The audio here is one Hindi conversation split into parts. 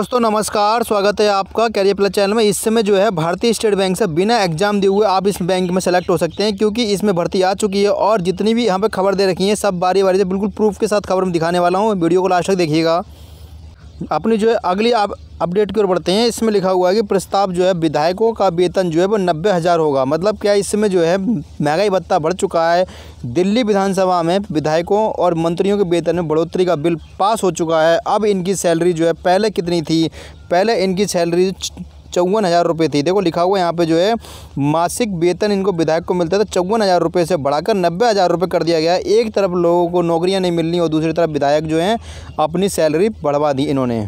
दोस्तों नमस्कार स्वागत है आपका कैरियर प्लस चैनल में इस समय जो है भारतीय स्टेट बैंक से बिना एग्जाम दिए हुए आप इस बैंक में सेलेक्ट हो सकते हैं क्योंकि इसमें भर्ती आ चुकी है और जितनी भी यहाँ पे खबर दे रखी है सब बारी बारी से बिल्कुल प्रूफ के साथ खबर में दिखाने वाला हूँ वीडियो को लास्ट तक देखिएगा अपनी जो है अगली आप अपडेट की ओर बढ़ते हैं इसमें लिखा हुआ है कि प्रस्ताव जो है विधायकों का वेतन जो है वो नब्बे हज़ार होगा मतलब क्या इसमें जो है महंगाई भत्ता बढ़ चुका है दिल्ली विधानसभा में विधायकों और मंत्रियों के वेतन में बढ़ोतरी का बिल पास हो चुका है अब इनकी सैलरी जो है पहले कितनी थी पहले इनकी सैलरी चौवन हज़ार रुपये थी देखो लिखा हुआ यहाँ पे जो है मासिक वेतन इनको विधायक को मिलता था चौवन हज़ार रुपये से बढ़ाकर नब्बे हज़ार रुपये कर दिया गया एक तरफ लोगों को नौकरियाँ नहीं मिलनी और दूसरी तरफ विधायक जो हैं अपनी सैलरी बढ़वा दी इन्होंने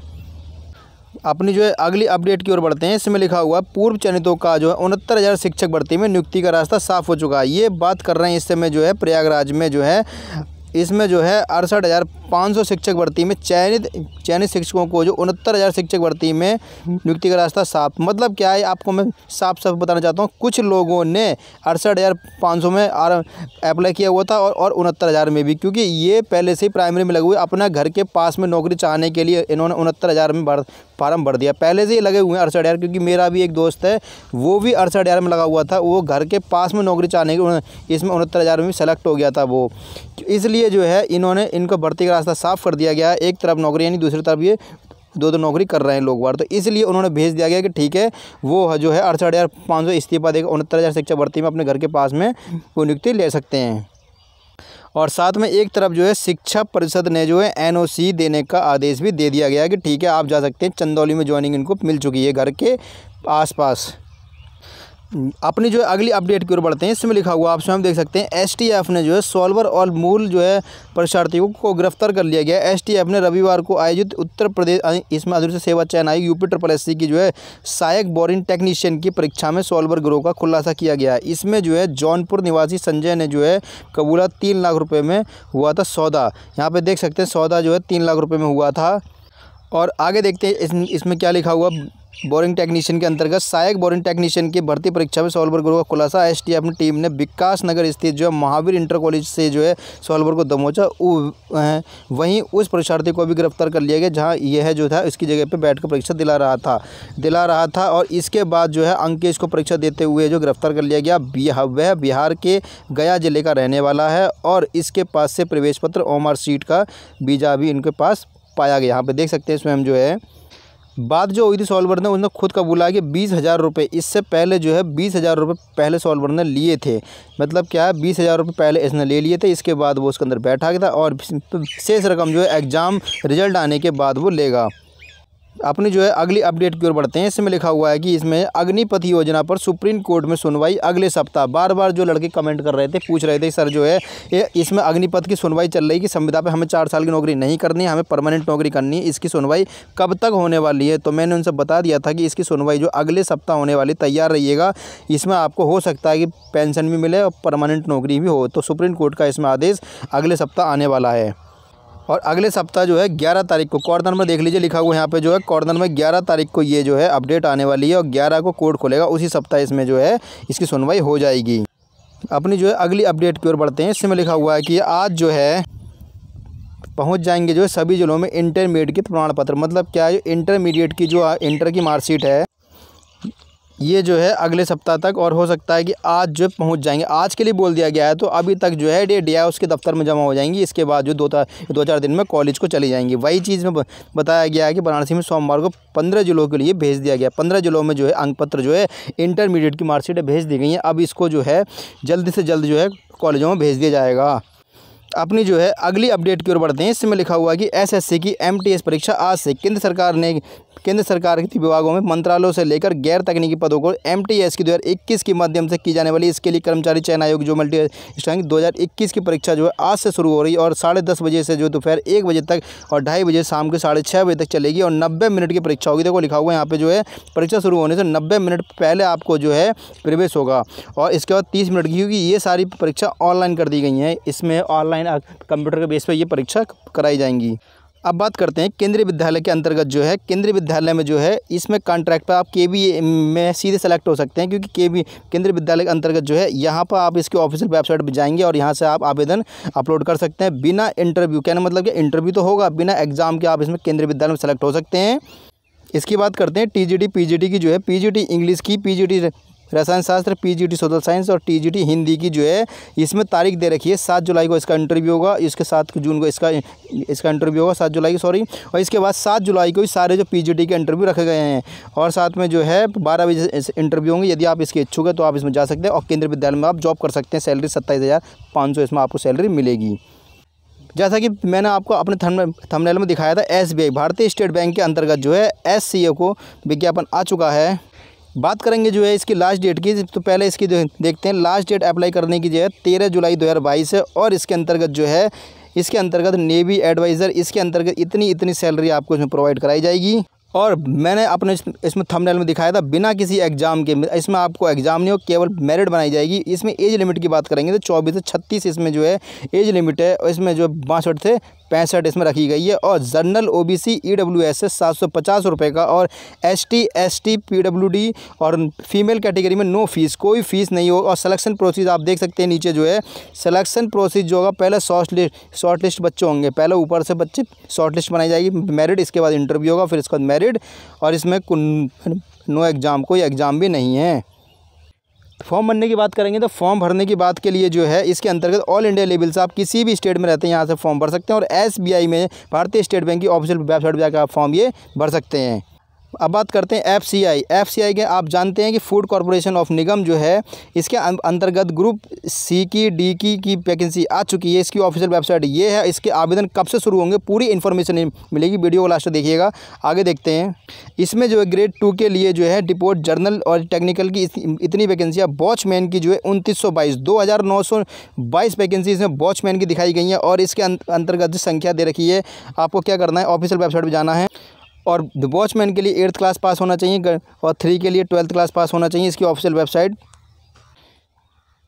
अपनी जो है अगली अपडेट की ओर बढ़ते हैं इसमें लिखा हुआ पूर्व चयनितों का जो है उनहत्तर हज़ार शिक्षक भर्ती में नियुक्ति का रास्ता साफ हो चुका है ये बात कर रहे हैं इस समय जो है प्रयागराज में जो है इसमें जो है अड़सठ हज़ार 500 शिक्षक भर्ती में चयनित चयनित शिक्षकों को जो उनहत्तर हज़ार शिक्षक भर्ती में नियुक्ति का रास्ता साफ मतलब क्या है आपको मैं साफ साफ बताना चाहता हूँ कुछ लोगों ने अड़सठ हज़ार पाँच सौ में अप्लाई किया हुआ था और और उनहत्तर हज़ार में भी क्योंकि ये पहले से ही प्राइमरी में लगे हुए अपना घर के पास में नौकरी चाहने के लिए इन्होंने उनहत्तर हज़ार में भर फार्म भर दिया पहले से ही लगे हुए हैं अड़सठ हज़ार क्योंकि मेरा भी एक दोस्त है वो भी अड़सठ हज़ार में लगा हुआ था वो घर के पास में नौकरी चाहने के इसमें उनहत्तर हज़ार में सेलेक्ट हो गया था वो इसलिए जो है इन्होंने इनको भर्ती का रास्ता साफ़ कर दिया गया एक तरफ नौकरी यानी दूसरी तरफ ये दो दो नौकरी कर रहे हैं लोग बार तो इसलिए उन्होंने भेज दिया गया कि ठीक है वो जो है अड़सठ हज़ार पाँच सौ इस्तीफा देकर उनहत्तर हज़ार शिक्षा भर्ती में अपने घर के पास में वो नियुक्ति ले सकते हैं और साथ में एक तरफ जो है शिक्षा परिषद ने जो है एनओसी देने का आदेश भी दे दिया गया कि ठीक है आप जा सकते हैं चंदौली में ज्वाइनिंग इनको मिल चुकी है घर के आस अपनी जो है अगली अपडेट की ओर बढ़ते हैं इसमें लिखा हुआ आप स्वयं देख सकते हैं एसटीएफ ने जो है सॉल्वर और मूल जो है परीक्षार्थियों को गिरफ्तार कर लिया गया एसटीएफ ने रविवार को आयोजित उत्तर प्रदेश इसमें अदृश्य सेवा चयन आयोग यूपी ट्रिपल एस की जो है सहायक बोरिंग टेक्नीशियन की परीक्षा में सॉल्वर ग्रोह का खुलासा किया गया है इसमें जो है जौनपुर निवासी संजय ने जो है कबूला तीन लाख रुपये में हुआ था सौदा यहाँ पर देख सकते हैं सौदा जो है तीन लाख रुपये में हुआ था और आगे देखते हैं इसमें क्या लिखा हुआ बोरिंग टेक्नीशियन के अंतर्गत सहायक बोरिंग टेक्नीशियन की भर्ती परीक्षा में सोलबर गुरु का खुलासा एस टी टीम ने विकास नगर स्थित जो है महावीर इंटर कॉलेज से जो है सोलबर को दमोचा वहीं उस परीक्षार्थी को भी गिरफ्तार कर लिया गया जहाँ यह जो था इसकी जगह पर बैठकर परीक्षा दिला रहा था दिला रहा था और इसके बाद जो है अंकेश को परीक्षा देते हुए जो गिरफ्तार कर लिया गया वह बिहार के गया जिले का रहने वाला है और इसके पास से प्रवेश पत्र ओमर सीट का वीज़ा भी इनके पास पाया गया यहाँ पर देख सकते हैं स्वयं जो है बाद जो हुई थी सॉल्वर ने उसने खुद कबूला कि बीस हज़ार रुपये इससे पहले जो है बीस हज़ार रुपये पहले सॉल्वर ने लिए थे मतलब क्या है बीस हज़ार रुपये पहले इसने ले लिए थे इसके बाद वो उसके अंदर बैठा गया था और शेष रकम जो है एग्ज़ाम रिजल्ट आने के बाद वो लेगा अपनी जो है अगली अपडेट की ओर बढ़ते हैं इसमें लिखा हुआ है कि इसमें अग्निपथ योजना पर सुप्रीम कोर्ट में सुनवाई अगले सप्ताह बार बार जो लड़के कमेंट कर रहे थे पूछ रहे थे सर जो है ये इसमें अग्निपथ की सुनवाई चल रही कि संविधा पर हमें चार साल की नौकरी नहीं करनी है हमें परमानेंट नौकरी करनी है इसकी सुनवाई कब तक होने वाली है तो मैंने उनसे बता दिया था कि इसकी सुनवाई जो अगले सप्ताह होने वाली तैयार रहिएगा इसमें आपको हो सकता है कि पेंशन भी मिले और परमानेंट नौकरी भी हो तो सुप्रीम कोर्ट का इसमें आदेश अगले सप्ताह आने वाला है और अगले सप्ताह जो है ग्यारह तारीख को कॉर्नर में देख लीजिए लिखा हुआ है यहाँ पे जो है कॉर्नर में ग्यारह तारीख को ये जो है अपडेट आने वाली है और ग्यारह को कोर्ट खोलेगा उसी सप्ताह इसमें जो है इसकी सुनवाई हो जाएगी अपनी जो है अगली अपडेट की ओर बढ़ते हैं इसमें लिखा हुआ है कि आज जो है पहुंच जाएंगे जो है सभी ज़िलों में इंटरमीडिएट के प्रमाण पत्र मतलब क्या है इंटरमीडिएट की जो इंटर की मार्कशीट है ये जो है अगले सप्ताह तक और हो सकता है कि आज जो पहुंच जाएंगे आज के लिए बोल दिया गया है तो अभी तक जो है डे डी आई उसके दफ्तर में जमा हो जाएंगी इसके बाद जो दो दो चार दिन में कॉलेज को चली जाएंगी वही चीज़ में बताया गया है कि वाराणसी में सोमवार को पंद्रह जिलों के लिए भेज दिया गया पंद्रह जिलों में जो है अंक पत्र जो है इंटरमीडिएट की मार्कशीटें भेज दी गई हैं अब इसको जो है जल्द से जल्द जो है कॉलेजों में भेज दिया जाएगा अपनी जो है अगली अपडेट की ओर बढ़ते हैं इसमें लिखा हुआ कि एसएससी की एमटीएस परीक्षा आज से केंद्र सरकार ने केंद्र सरकार के विभागों में मंत्रालयों से लेकर गैर तकनीकी पदों को एम की दो के माध्यम से की जाने वाली इसके लिए कर्मचारी चयन आयोग जो मल्टी स्टैंड दो की परीक्षा जो है आज से शुरू हो रही है और साढ़े बजे से जो दोपहर एक बजे तक और ढाई बजे शाम के साढ़े छः बजे तक चलेगी और नब्बे मिनट की परीक्षा होगी देखो लिखा हुआ है यहाँ पे जो है परीक्षा शुरू होने से नब्बे मिनट पहले आपको जो है प्रवेश होगा और इसके बाद तीस मिनट की क्योंकि ये सारी परीक्षा ऑनलाइन कर दी गई हैं इसमें ऑनलाइन कंप्यूटर के बेस पर ये परीक्षा कराई जाएंगी अब बात करते हैं केंद्रीय विद्यालय के अंतर्गत जो है केंद्रीय विद्यालय में जो है इसमें कॉन्ट्रैक्ट पर आप के बी में सीधे सेलेक्ट हो सकते हैं क्योंकि के बी केंद्रीय विद्यालय के अंतर्गत जो है यहाँ पर आप इसके ऑफिशियल वेबसाइट पर जाएंगे और यहाँ से आप आवेदन अपलोड कर सकते हैं बिना इंटरव्यू कहना मतलब कि इंटरव्यू तो होगा बिना एग्जाम के आप इसमें केंद्रीय विद्यालय में सेलेक्ट हो सकते हैं इसकी बात करते हैं टी जी की जो है पी इंग्लिश की पी रसायन शास्त्र पीजीटी सोशल साइंस और टीजीटी हिंदी की जो है इसमें तारीख दे रखी है सात जुलाई को इसका इंटरव्यू होगा इसके सात जून को इसका इसका इंटरव्यू होगा सात जुलाई को सॉरी और इसके बाद सात जुलाई को ही सारे जो पी के इंटरव्यू रखे गए हैं और साथ में जो है बारह बजे इंटरव्यू होंगे यदि आप इसके इच्छुक हैं तो आप इसमें जा सकते हैं और केंद्रीय विद्यालय में आप जॉब कर सकते हैं सैलरी सत्ताईस हज़ार पाँच सौ इसमें आपको सैलरी मिलेगी जैसा कि मैंने आपको अपने थम थंबनेल में दिखाया था एसबीआई भारतीय स्टेट बैंक के अंतर्गत जो है एस को विज्ञापन आ चुका है बात करेंगे जो है इसकी लास्ट डेट की तो पहले इसकी देखते हैं लास्ट डेट अप्लाई करने की जो है तेरह जुलाई बाईस है और इसके अंतर्गत जो है इसके अंतर्गत नेवी एडवाइज़र इसके अंतर्गत इतनी इतनी सैलरी आपको इसमें प्रोवाइड कराई जाएगी और मैंने अपने इसमें थंबनेल में दिखाया था बिना किसी एग्ज़ाम के इसमें आपको एग्ज़ाम नहीं हो केवल मेरिट बनाई जाएगी इसमें एज लिमिट की बात करेंगे तो चौबीस से छत्तीस इसमें जो है एज लिमिट है और इसमें जो है बासठ से पैंसठ इसमें रखी गई है और general O B C E W S S सात सौ पचास रुपये का और S T S T P W D और फीमेल कैटेगरी में नो फीस कोई फीस नहीं होगा और सलेक्शन प्रोसेस आप देख सकते हैं नीचे जो है सलेक्शन प्रोसेस जो होगा पहले शॉर्ट लिस्ट शॉर्ट लिस्ट बच्चे होंगे पहले ऊपर से बच्चे शॉर्ट लिस्ट बनाई जाएगी मेरिड इसके बाद इंटरव्यू होगा फिर इसके बाद मेरिड और इसमें नो एग्ज़ाम कोई एग्ज़ाम भी नहीं है फॉर्म भरने की बात करेंगे तो फॉर्म भरने की बात के लिए जो है इसके अंतर्गत ऑल इंडिया लेवल से आप किसी भी स्टेट में रहते हैं यहाँ से फॉर्म भर सकते हैं और एसबीआई में भारतीय स्टेट बैंक की ऑफिशियल वेबसाइट पर जाकर आप फॉर्म ये भर सकते हैं अब बात करते हैं F C I F C आई के आप जानते हैं कि फूड कॉरपोरेशन ऑफ निगम जो है इसके अं-, अंतर्गत ग्रुप सी की डी की की वैकेंसी आ चुकी है इसकी ऑफिशियल वेबसाइट ये है इसके आवेदन कब से शुरू होंगे पूरी इन्फॉर्मेशन मिलेगी वीडियो को लास्ट देखिएगा आगे देखते हैं इसमें जो है ग्रेड टू के लिए जो है डिपोर्ट जर्नल और टेक्निकल की इतनी वैकेंसियाँ वॉचमैन की जो है उनतीस सौ बाईस दो हज़ार नौ सौ बाईस वैकेंसी इसमें वॉचमैन की दिखाई गई हैं और इसके अं-, अंतर्गत संख्या दे रखी है आपको क्या करना है ऑफिशियल वेबसाइट पर जाना है और वॉचमैन के लिए एट्थ क्लास पास होना चाहिए और थ्री के लिए ट्वेल्थ क्लास पास होना चाहिए इसकी ऑफिशियल वेबसाइट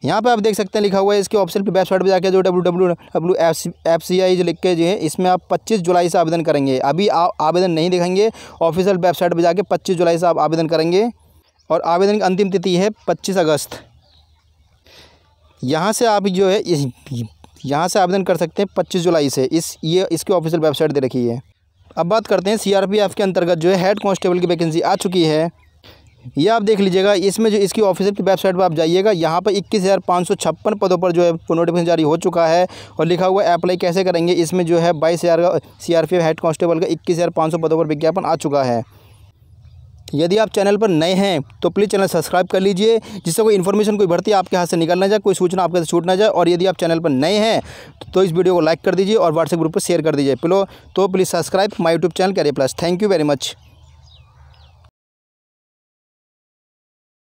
यहाँ पे आप देख सकते हैं लिखा हुआ है इसके ऑफिशियल वेबसाइट पे जाके जो W W W F C I जो लिख के जो है इसमें आप 25 जुलाई से आवेदन करेंगे अभी आप आवेदन नहीं दिखाएंगे ऑफिशियल वेबसाइट पे जाके 25 जुलाई से आप आवेदन करेंगे और आवेदन की अंतिम तिथि है 25 अगस्त यहाँ से आप जो है यहाँ से आवेदन कर सकते हैं पच्चीस जुलाई से इस ये इसकी ऑफिशियल वेबसाइट दे रखी है अब बात करते हैं सीआरपीएफ के अंतर्गत जो है हेड कांस्टेबल की वैकेंसी आ चुकी है यह आप देख लीजिएगा इसमें जो इसकी ऑफिसर की वेबसाइट पर आप जाइएगा यहाँ पर इक्कीस हज़ार पाँच सौ छप्पन पदों पर जो है नोटिफिकेशन जारी हो चुका है और लिखा हुआ है अप्लाई कैसे करेंगे इसमें जो है बाईस हज़ार का सी हेड कांस्टेबल का इक्कीस हज़ार पाँच सौ पदों पर विज्ञापन आ चुका है यदि आप चैनल पर नए हैं तो प्लीज़ चैनल सब्सक्राइब कर लीजिए जिससे कोई इन्फॉर्मेशन कोई भर्ती आपके हाथ से निकल ना जाए कोई सूचना आपके से छूट ना जाए और यदि आप चैनल पर नए हैं तो इस वीडियो को लाइक कर दीजिए और व्हाट्सएप ग्रुप पर शेयर कर दीजिए पिलो तो please subscribe my YouTube channel career plus thank you very much